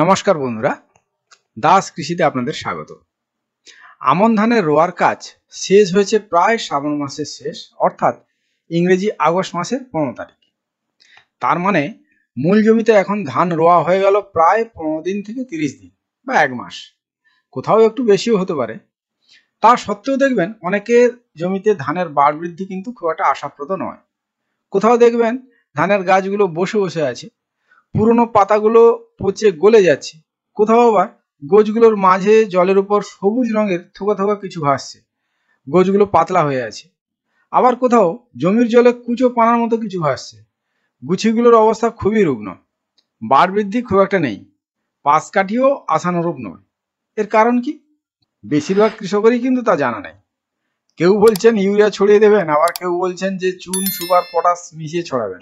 নমস্কার বন্ধুরা দাস কৃষিতে আপনাদের স্বাগত আমন ধানের রোয়ার কাজ শেষ হয়েছে প্রায় শ্রাবণ মাসের শেষ অর্থাৎ ইংরেজি আগস্ট মাসের পনেরো তারিখ তার মানে মূল জমিতে এখন ধান রোয়া হয়ে গেল প্রায় পনেরো দিন থেকে তিরিশ দিন বা এক মাস কোথাও একটু বেশিও হতে পারে তা সত্ত্বেও দেখবেন অনেকের জমিতে ধানের বাড় বৃদ্ধি কিন্তু খুব একটা আশাপ্রদ নয় কোথাও দেখবেন ধানের গাছগুলো বসে বসে আছে পুরনো পাতাগুলো পচে গলে যাচ্ছে কোথাও আবার গোছগুলোর মাঝে জলের উপর সবুজ রঙের থোকা থোকা কিছু ভাসছে গোছগুলো পাতলা হয়ে আছে আবার কোথাও জমির জলে কুচো পানার মতো কিছু ভাসছে গুছিগুলোর অবস্থা খুবই রুগ্ন বাড় বৃদ্ধি খুব একটা নেই পাশ কাঠিও আশানুরূপ নয় এর কারণ কি বেশিরভাগ কৃষকেরই কিন্তু তা জানা নেই কেউ বলছেন ইউরিয়া ছড়িয়ে দেবেন আবার কেউ বলছেন যে চুন সুপার পটাশ মিশিয়ে ছড়াবেন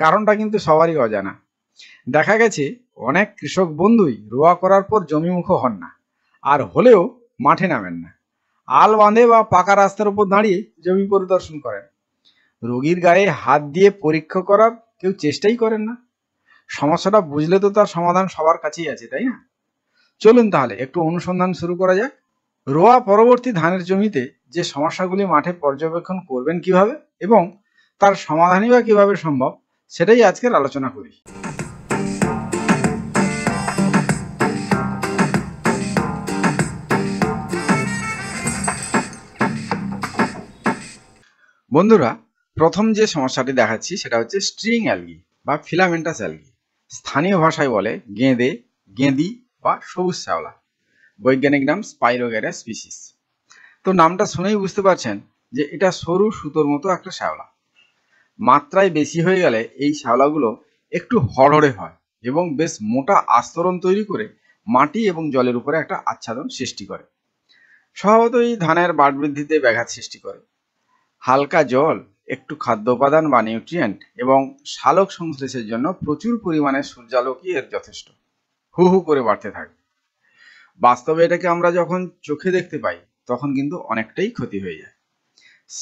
কারণটা কিন্তু সবারই অজানা দেখা গেছে অনেক কৃষক বন্ধুই রোয়া করার পর জমিমুখ হন না আর হলেও মাঠে নামেন না আল বাঁধে বা পাকা রাস্তার উপর দাঁড়িয়ে জমি পরিদর্শন করেন রোগীর গায়ে হাত দিয়ে পরীক্ষা করার কেউ চেষ্টাই করেন না সমস্যাটা বুঝলে তো তার সমাধান সবার কাছেই আছে তাই না চলুন তাহলে একটু অনুসন্ধান শুরু করা যাক রোয়া পরবর্তী ধানের জমিতে যে সমস্যাগুলি মাঠে পর্যবেক্ষণ করবেন কিভাবে এবং তার সমাধানই বা কিভাবে সম্ভব সেটাই আজকের আলোচনা করি বন্ধুরা প্রথম যে সমস্যাটি দেখাচ্ছি সেটা হচ্ছে স্ট্রিং অ্যালগি বা ফিলামেন্টাস অ্যালগি স্থানীয় ভাষায় বলে গেঁদে গেঁদি বা সবুজ শ্যাওলা বৈজ্ঞানিক নাম স্পাইরোগ্যারা স্পিসিস তো নামটা শুনেই বুঝতে পারছেন যে এটা সরু সুতোর মতো একটা শ্যাওলা মাত্রায় বেশি হয়ে গেলে এই শ্যাওলাগুলো একটু হড়হড়ে হয় এবং বেশ মোটা আস্তরণ তৈরি করে মাটি এবং জলের উপরে একটা আচ্ছাদন সৃষ্টি করে স্বভাবতই ধানের বাট বৃদ্ধিতে ব্যাঘাত সৃষ্টি করে হালকা জল একটু খাদ্য উপাদান বা নিউট্রিয়েন্ট এবং শালক সংশ্লেষের জন্য প্রচুর পরিমাণে সূর্যালোকই এর যথেষ্ট হু হু করে বাড়তে থাকে বাস্তবে এটাকে আমরা যখন চোখে দেখতে পাই তখন কিন্তু অনেকটাই ক্ষতি হয়ে যায়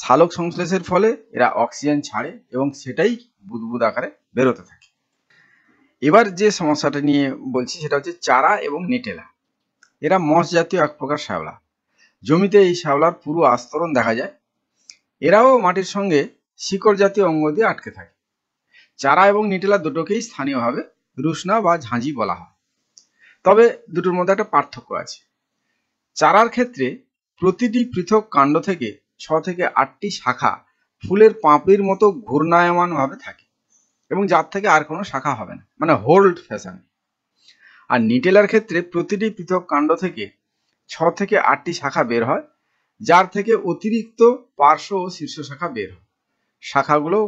শালক সংশ্লেষের ফলে এরা অক্সিজেন ছাড়ে এবং সেটাই বুদবুদ আকারে বেরোতে থাকে এবার যে সমস্যাটা নিয়ে বলছি সেটা হচ্ছে চারা এবং নেটেলা এরা মশ জাতীয় এক প্রকার শ্যাওলা জমিতে এই শ্যাওলার পুরো আস্তরণ দেখা যায় এরাও মাটির সঙ্গে শিকড় জাতীয় অঙ্গ দিয়ে আটকে থাকে চারা এবং নিটেলা দুটোকেই স্থানীয়ভাবে রুশনা বা ঝাঁঝি বলা হয় তবে দুটোর মধ্যে একটা পার্থক্য আছে চারার ক্ষেত্রে প্রতিটি পৃথক কাণ্ড থেকে ছ থেকে আটটি শাখা ফুলের পাঁপড়ির মতো ঘূর্ণায়মানভাবে থাকে এবং যার থেকে আর কোনো শাখা হবে না মানে হোল্ড ফ্যাশন আর নিটেলার ক্ষেত্রে প্রতিটি পৃথক কাণ্ড থেকে ছ থেকে আটটি শাখা বের হয় যার থেকে অতিরিক্ত পার্শ্ব ও শীর্ষ শাখা বের হয় শাখাগুলো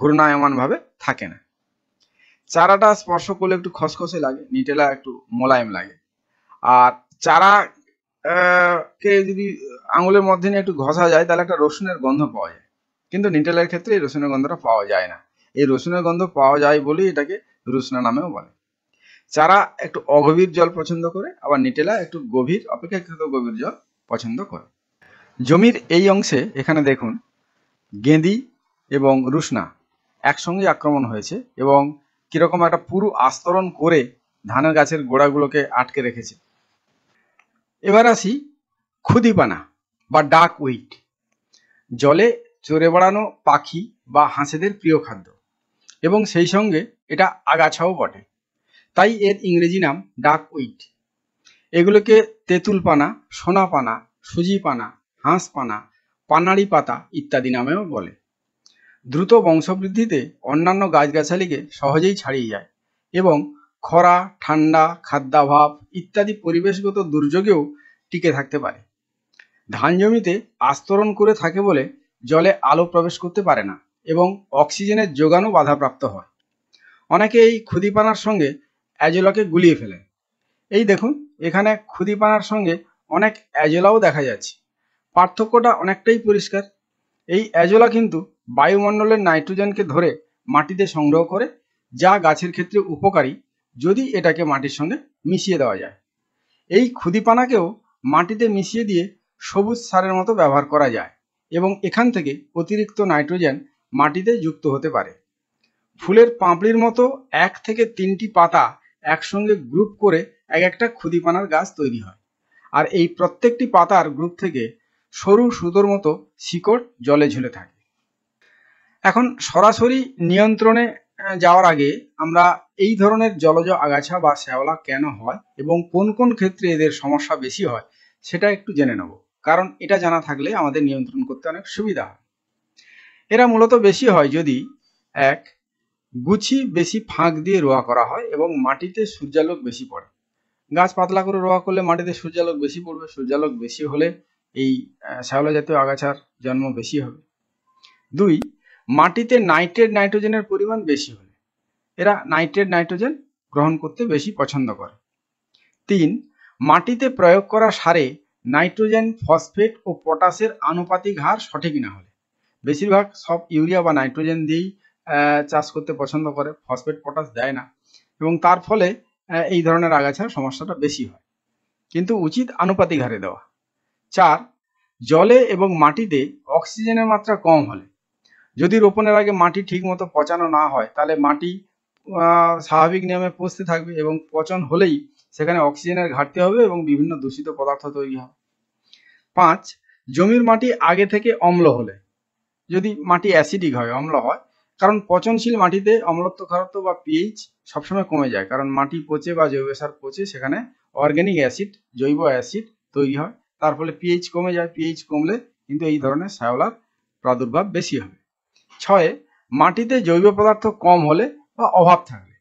ঘূর্ণায়মানভাবে থাকে না চারাটা স্পর্শ করলে একটু খসখসে লাগে নিটেলা একটু মোলায়েম লাগে আর চারা কে যদি আঙুলের মধ্যে নিয়ে একটু ঘষা যায় তাহলে একটা রসুনের গন্ধ পাওয়া যায় কিন্তু নিটেলার ক্ষেত্রে এই রসুনের গন্ধটা পাওয়া যায় না এই রসুনের গন্ধ পাওয়া যায় বলেই এটাকে রুসনা নামেও বলে চারা একটু অগভীর জল পছন্দ করে আবার নিটেলা একটু গভীর অপেক্ষাকৃত গভীর জল পছন্দ করে জমির এই অংশে এখানে দেখুন গেঁদি এবং রুশনা একসঙ্গে আক্রমণ হয়েছে এবং কীরকম একটা পুরু আস্তরণ করে ধানের গাছের গোড়াগুলোকে আটকে রেখেছে এবার আসি ক্ষুদিপানা বা ডাক উইট জলে চড়ে বেড়ানো পাখি বা হাঁসেদের প্রিয় খাদ্য এবং সেই সঙ্গে এটা আগাছাও বটে তাই এর ইংরেজি নাম ডাক উইট এগুলোকে তেঁতুল পানা সোনা পানা সুজি পানা হাঁসপানা পানাড়ি পাতা ইত্যাদি নামেও বলে দ্রুত বংশবৃদ্ধিতে অন্যান্য গাছগাছালিকে সহজেই ছাড়িয়ে যায় এবং খরা ঠান্ডা খাদ্যাভাব ইত্যাদি পরিবেশগত দুর্যোগেও টিকে থাকতে পারে ধান জমিতে আস্তরণ করে থাকে বলে জলে আলো প্রবেশ করতে পারে না এবং অক্সিজেনের যোগানও বাধাপ্রাপ্ত হয় অনেকে এই ক্ষুদিপানার সঙ্গে অ্যাজোলাকে গুলিয়ে ফেলে এই দেখুন এখানে ক্ষুদিপানার সঙ্গে অনেক অ্যাজোলাও দেখা যাচ্ছে পার্থক্যটা অনেকটাই পরিষ্কার এই অ্যাজোলা কিন্তু বায়ুমণ্ডলের নাইট্রোজেনকে ধরে মাটিতে সংগ্রহ করে যা গাছের ক্ষেত্রে উপকারী যদি এটাকে মাটির সঙ্গে মিশিয়ে দেওয়া যায় এই ক্ষুদিপানাকেও মাটিতে মিশিয়ে দিয়ে সবুজ সারের মতো ব্যবহার করা যায় এবং এখান থেকে অতিরিক্ত নাইট্রোজেন মাটিতে যুক্ত হতে পারে ফুলের পাঁপড়ির মতো এক থেকে তিনটি পাতা একসঙ্গে গ্রুপ করে এক একটা খুদিপানার গাছ তৈরি হয় আর এই প্রত্যেকটি পাতার গ্রুপ থেকে সরু সুতোর মতো শিকড় জলে ঝুলে থাকে এখন সরাসরি নিয়ন্ত্রণে যাওয়ার আগে আমরা এই ধরনের জলজ আগাছা বা শ্যাওলা কেন হয় এবং কোন কোন ক্ষেত্রে এদের সমস্যা বেশি হয় সেটা একটু জেনে নেব কারণ এটা জানা থাকলে আমাদের নিয়ন্ত্রণ করতে অনেক সুবিধা হয় এরা মূলত বেশি হয় যদি এক গুছি বেশি ফাঁক দিয়ে রোয়া করা হয় এবং মাটিতে সূর্যালোক বেশি পড়ে গাছ পাতলা করে রোয়া করলে মাটিতে সূর্যালোক বেশি পড়বে সূর্যালোক বেশি হলে এই শ্যাওলা জাতীয় আগাছার জন্ম বেশি হবে দুই মাটিতে নাইট্রেট নাইট্রোজেনের পরিমাণ বেশি হলে এরা নাইট্রেট নাইট্রোজেন গ্রহণ করতে বেশি পছন্দ করে তিন মাটিতে প্রয়োগ করা সারে নাইট্রোজেন ফসফেট ও পটাশের আনুপাতিক হার সঠিক না হলে বেশিরভাগ সব ইউরিয়া বা নাইট্রোজেন দিয়েই চাষ করতে পছন্দ করে ফসফেট পটাশ দেয় না এবং তার ফলে এই ধরনের আগাছার সমস্যাটা বেশি হয় কিন্তু উচিত আনুপাতিক হারে দেওয়া চার জলে এবং মাটিতে অক্সিজেনের মাত্রা কম হলে যদি রোপণের আগে মাটি ঠিকমতো পচানো না হয় তাহলে মাটি স্বাভাবিক নিয়মে পচতে থাকবে এবং পচন হলেই সেখানে অক্সিজেনের ঘাটতি হবে এবং বিভিন্ন দূষিত পদার্থ তৈরি হবে পাঁচ জমির মাটি আগে থেকে অম্ল হলে যদি মাটি অ্যাসিডিক হয় অম্ল হয় কারণ পচনশীল মাটিতে অম্লত্ব খারত্ব বা পিএইচ সবসময় কমে যায় কারণ মাটি পচে বা জৈব সার পচে সেখানে অর্গ্যানিক অ্যাসিড জৈব অ্যাসিড তৈরি হয় তার ফলে পিএইচ কমে যায় পিএইচ কমলে কিন্তু এই ধরনের শ্যাওলার প্রাদুর্ভাব বেশি হবে ছয়ে মাটিতে জৈব পদার্থ কম হলে বা অভাব থাকলে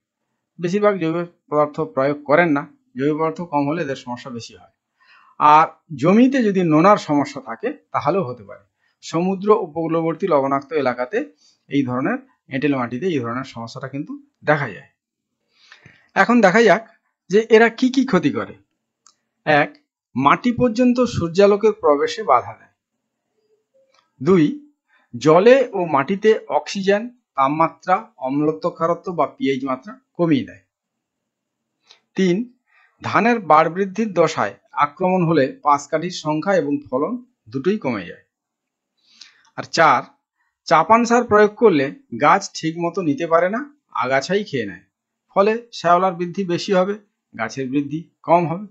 বেশিরভাগ জৈব পদার্থ প্রয়োগ করেন না জৈব পদার্থ কম হলে এদের সমস্যা বেশি হয় আর জমিতে যদি নোনার সমস্যা থাকে তাহলেও হতে পারে সমুদ্র উপকূলবর্তী লবণাক্ত এলাকাতে এই ধরনের এঁটেল মাটিতে এই ধরনের সমস্যাটা কিন্তু দেখা যায় এখন দেখা যাক যে এরা কি কি ক্ষতি করে এক মাটি পর্যন্ত সূর্যালোকের প্রবেশে বাধা দেয় দুই জলে ও মাটিতে অক্সিজেন তাপমাত্রা অম্লত্ব খারত্ব বা পিএইচ মাত্রা কমিয়ে দেয় তিন ধানের বাড় বৃদ্ধির দশায় আক্রমণ হলে পাঁচ কাঠির সংখ্যা এবং ফলন দুটোই কমে যায় আর চার চাপান সার প্রয়োগ করলে গাছ ঠিক মতো নিতে পারে না আগাছাই খেয়ে নেয় ফলে শ্যাওলার বৃদ্ধি বেশি হবে গাছের বৃদ্ধি কম হবে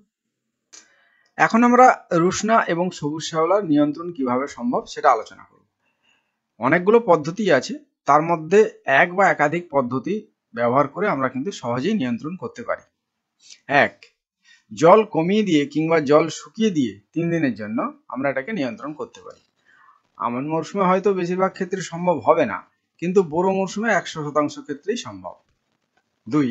এখন আমরা রুশনা এবং সবুজ শ্যাওলার নিয়ন্ত্রণ কিভাবে সম্ভব সেটা আলোচনা করব অনেকগুলো পদ্ধতি আছে তার মধ্যে এক বা একাধিক পদ্ধতি ব্যবহার করে আমরা কিন্তু সহজেই নিয়ন্ত্রণ করতে পারি এক জল কমিয়ে দিয়ে কিংবা জল শুকিয়ে দিয়ে তিন দিনের জন্য আমরা এটাকে নিয়ন্ত্রণ করতে পারি আমন মরশুমে হয়তো বেশিরভাগ ক্ষেত্রে সম্ভব হবে না কিন্তু বোরো মরশুমে একশো শতাংশ ক্ষেত্রেই সম্ভব দুই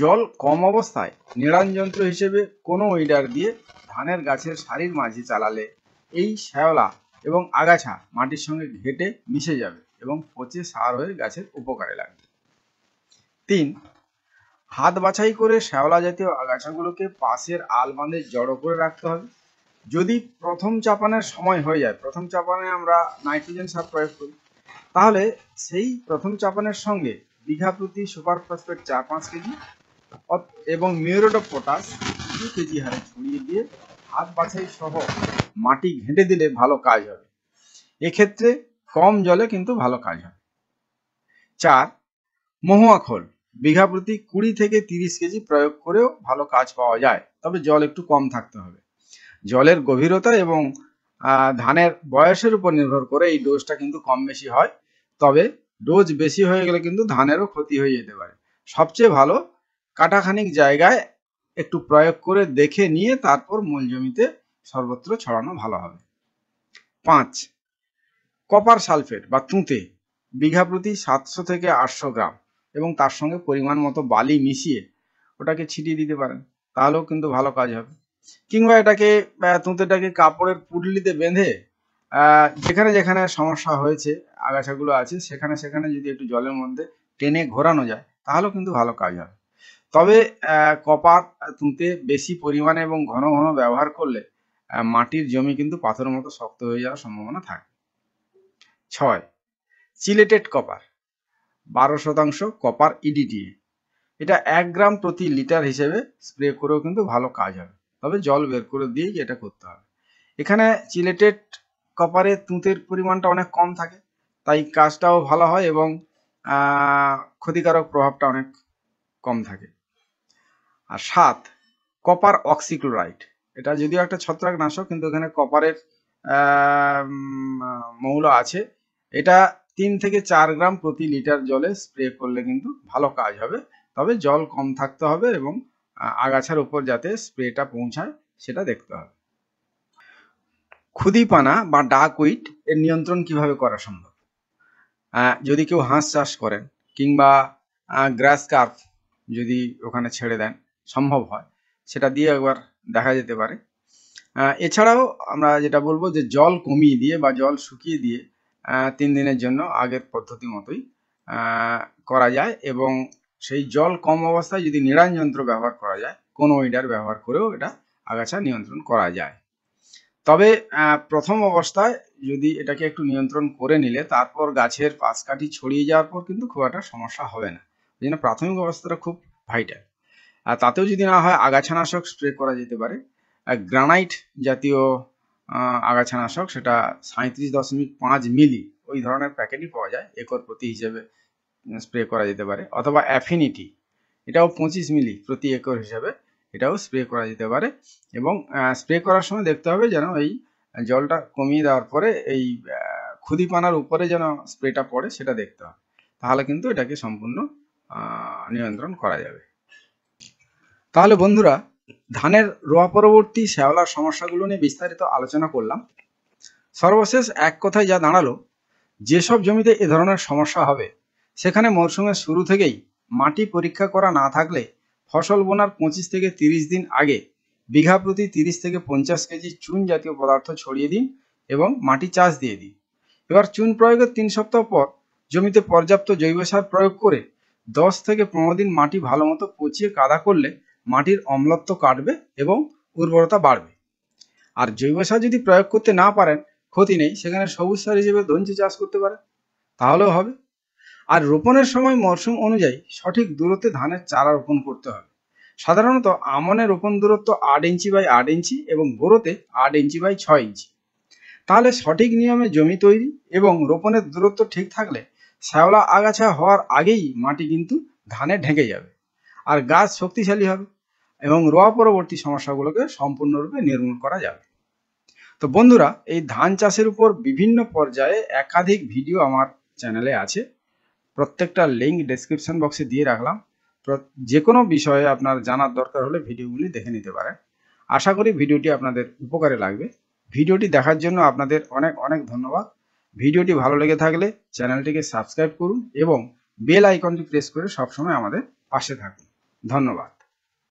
জল কম অবস্থায় নিড়ান যন্ত্র হিসেবে কোনো উইডার দিয়ে ধানের গাছের সারির মাঝে চালালে এই শ্যাওলা এবং আগাছা মাটির সঙ্গে ঘেটে মিশে যাবে এবং পচে সার হয়ে গাছের উপকারে লাগবে তিন হাত বাছাই করে শ্যাওলা জাতীয় আগাছাগুলোকে পাশের আল বাঁধে জড়ো করে রাখতে হবে যদি প্রথম চাপানের সময় হয়ে যায় প্রথম চাপানে আমরা নাইট্রোজেন সার প্রয়োগ করি তাহলে সেই প্রথম চাপানের সঙ্গে বিঘা প্রতি সুপার ফসফেট চার পাঁচ কেজি এবং মিউরোড অফ পটাশ দু কেজি হারে ছড়িয়ে দিয়ে হাত বাছাই সহ মাটি ঘেঁটে দিলে ভালো কাজ হবে এক্ষেত্রে কম জলে কিন্তু ভালো কাজ হবে চার মহুয়া খোল বিঘা প্রতি কুড়ি থেকে তিরিশ কেজি প্রয়োগ করেও ভালো কাজ পাওয়া যায় তবে জল একটু কম থাকতে হবে জলের গভীরতা এবং ধানের বয়সের উপর নির্ভর করে এই ডোজটা কিন্তু কম বেশি হয় তবে ডোজ বেশি হয়ে গেলে কিন্তু ধানেরও ক্ষতি হয়ে যেতে পারে সবচেয়ে ভালো কাটাখানিক জায়গায় একটু প্রয়োগ করে দেখে নিয়ে তারপর মূল জমিতে সর্বত্র ছড়ানো ভালো হবে পাঁচ কপার সালফেট বা তুঁতে বিঘা প্রতি সাতশো থেকে আটশো গ্রাম এবং তার সঙ্গে পরিমাণ মতো বালি মিশিয়ে ওটাকে ছিটিয়ে দিতে পারেন তাহলেও কিন্তু ভালো কাজ হবে কিংবা এটাকে তুঁতেটাকে কাপড়ের পুটলিতে বেঁধে যেখানে যেখানে সমস্যা হয়েছে আগাছাগুলো আছে সেখানে সেখানে যদি একটু জলের মধ্যে টেনে ঘোরানো যায় তাহলেও কিন্তু ভালো কাজ হবে তবে কপার তুঁতে বেশি পরিমাণে এবং ঘন ঘন ব্যবহার করলে মাটির জমি কিন্তু পাথরের মতো শক্ত হয়ে যাওয়ার সম্ভাবনা থাকে ছয় চিলেটেড কপার বারো শতাংশ কপার ইডিটিএ e এটা এক গ্রাম প্রতি লিটার হিসেবে স্প্রে করেও কিন্তু ভালো কাজ হবে তবে জল বের করে দিয়েই এটা করতে হবে এখানে চিলেটেড কপারে তুঁতের পরিমাণটা অনেক কম থাকে তাই কাজটাও ভালো হয় এবং ক্ষতিকারক প্রভাবটা অনেক কম থাকে আর সাত কপার অক্সিক্লোরাইড এটা যদিও একটা ছত্রাকনাশক কিন্তু এখানে কপারের মৌল আছে এটা তিন থেকে চার গ্রাম প্রতি লিটার জলে স্প্রে করলে কিন্তু ভালো কাজ হবে তবে জল কম থাকতে হবে এবং আগাছার উপর যাতে স্প্রেটা পৌঁছায় সেটা দেখতে হবে ক্ষুদিপানা বা ডাক উইট এর নিয়ন্ত্রণ কিভাবে করা সম্ভব যদি কেউ হাঁস চাষ করেন কিংবা গ্রাস কার্প যদি ওখানে ছেড়ে দেন সম্ভব হয় সেটা দিয়ে একবার দেখা যেতে পারে এছাড়াও আমরা যেটা বলবো যে জল কমিয়ে দিয়ে বা জল শুকিয়ে দিয়ে তিন দিনের জন্য আগের পদ্ধতি মতোই করা যায় এবং সেই জল কম অবস্থায় যদি নিড়ান যন্ত্র ব্যবহার করা যায় কোনো ওইডার ব্যবহার করেও এটা আগাছা নিয়ন্ত্রণ করা যায় তবে প্রথম অবস্থায় যদি এটাকে একটু নিয়ন্ত্রণ করে নিলে তারপর গাছের পাশ ছড়িয়ে যাওয়ার পর কিন্তু খুব একটা সমস্যা হবে না ওই জন্য প্রাথমিক অবস্থাটা খুব ভাইটাল আর তাতেও যদি না হয় আগাছানাশক স্প্রে করা যেতে পারে গ্রানাইট জাতীয় আগাছানাশক সেটা সাঁত্রিশ দশমিক পাঁচ মিলি ওই ধরনের প্যাকেটই পাওয়া যায় একর প্রতি হিসেবে স্প্রে করা যেতে পারে অথবা অ্যাফিনিটি এটাও পঁচিশ মিলি প্রতি একর হিসাবে এটাও স্প্রে করা যেতে পারে এবং স্প্রে করার সময় দেখতে হবে যেন এই জলটা কমিয়ে দেওয়ার পরে এই পানার উপরে যেন স্প্রেটা পড়ে সেটা দেখতে হবে তাহলে কিন্তু এটাকে সম্পূর্ণ নিয়ন্ত্রণ করা যাবে তাহলে বন্ধুরা ধানের রোয়া পরবর্তী শ্যাওলার সমস্যাগুলো নিয়ে বিস্তারিত আলোচনা করলাম সর্বশেষ এক কথায় যা দাঁড়ালো যেসব জমিতে এ ধরনের সমস্যা হবে সেখানে মরশুমের শুরু থেকেই মাটি পরীক্ষা করা না থাকলে ফসল বোনার পঁচিশ থেকে তিরিশ দিন আগে বিঘা প্রতি তিরিশ থেকে পঞ্চাশ কেজি চুন জাতীয় পদার্থ ছড়িয়ে দিন এবং মাটি চাষ দিয়ে দিন এবার চুন প্রয়োগের তিন সপ্তাহ পর জমিতে পর্যাপ্ত জৈব সার প্রয়োগ করে দশ থেকে পনেরো দিন মাটি ভালো মতো পচিয়ে কাদা করলে মাটির অম্লত্ব কাটবে এবং উর্বরতা বাড়বে আর জৈব সার যদি প্রয়োগ করতে না পারেন ক্ষতি নেই সেখানে সবুজ সার হিসেবে দঞ্চি চাষ করতে পারে তাহলেও হবে আর রোপণের সময় মরশুম অনুযায়ী সঠিক দূরত্বে ধানের চারা রোপণ করতে হবে সাধারণত আমনের রোপণ দূরত্ব আট ইঞ্চি বাই আট ইঞ্চি এবং বোরোতে আট ইঞ্চি বাই ছয় ইঞ্চি তাহলে সঠিক নিয়মে জমি তৈরি এবং রোপণের দূরত্ব ঠিক থাকলে শ্যাওলা আগাছা হওয়ার আগেই মাটি কিন্তু ধানে ঢেকে যাবে আর গাছ শক্তিশালী হবে এবং রোয়া পরবর্তী সমস্যাগুলোকে সম্পূর্ণরূপে নির্মূল করা যাবে তো বন্ধুরা এই ধান চাষের উপর বিভিন্ন পর্যায়ে একাধিক ভিডিও আমার চ্যানেলে আছে প্রত্যেকটা লিঙ্ক ডেসক্রিপশন বক্সে দিয়ে রাখলাম যে কোনো বিষয়ে আপনার জানার দরকার হলে ভিডিওগুলি দেখে নিতে পারেন আশা করি ভিডিওটি আপনাদের উপকারে লাগবে ভিডিওটি দেখার জন্য আপনাদের অনেক অনেক ধন্যবাদ ভিডিওটি ভালো লেগে থাকলে চ্যানেলটিকে সাবস্ক্রাইব করুন এবং বেল আইকনটি প্রেস করে সবসময় আমাদের পাশে থাকুন ধন্যবাদ